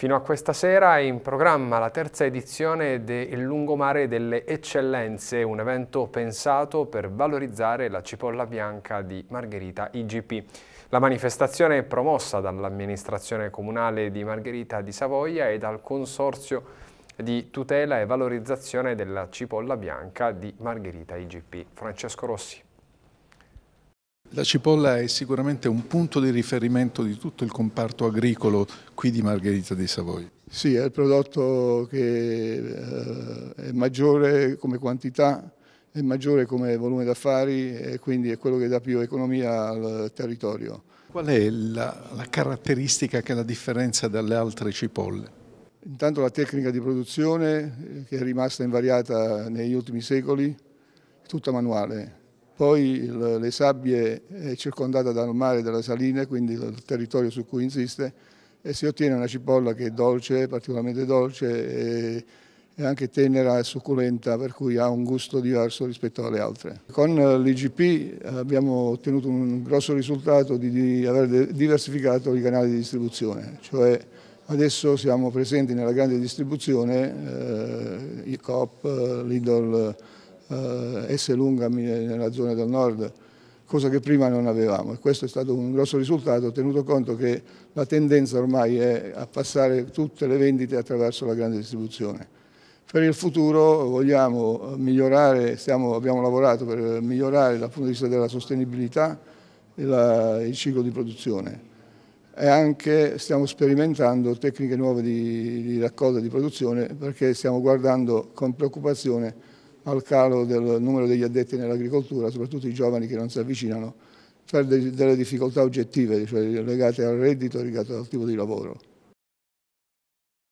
Fino a questa sera è in programma la terza edizione del Lungomare delle Eccellenze, un evento pensato per valorizzare la cipolla bianca di Margherita IGP. La manifestazione è promossa dall'amministrazione comunale di Margherita di Savoia e dal Consorzio di tutela e valorizzazione della cipolla bianca di Margherita IGP. Francesco Rossi. La cipolla è sicuramente un punto di riferimento di tutto il comparto agricolo qui di Margherita dei Savoia. Sì, è il prodotto che eh, è maggiore come quantità, è maggiore come volume d'affari e quindi è quello che dà più economia al territorio. Qual è la, la caratteristica che la differenza dalle altre cipolle? Intanto la tecnica di produzione eh, che è rimasta invariata negli ultimi secoli, tutta manuale, poi le sabbie è eh, circondata dal mare e dalla salina, quindi dal territorio su cui insiste, e si ottiene una cipolla che è dolce, particolarmente dolce, e anche tenera e succulenta, per cui ha un gusto diverso rispetto alle altre. Con eh, l'IGP abbiamo ottenuto un grosso risultato di aver diversificato i canali di distribuzione, cioè adesso siamo presenti nella grande distribuzione, eh, ICOP, eh, Lidl, eh, S lunga nella zona del nord, cosa che prima non avevamo e questo è stato un grosso risultato tenuto conto che la tendenza ormai è a passare tutte le vendite attraverso la grande distribuzione. Per il futuro vogliamo migliorare, stiamo, abbiamo lavorato per migliorare dal punto di vista della sostenibilità la, il ciclo di produzione e anche stiamo sperimentando tecniche nuove di, di raccolta e di produzione perché stiamo guardando con preoccupazione al calo del numero degli addetti nell'agricoltura, soprattutto i giovani che non si avvicinano per delle difficoltà oggettive, cioè legate al reddito, legate al tipo di lavoro.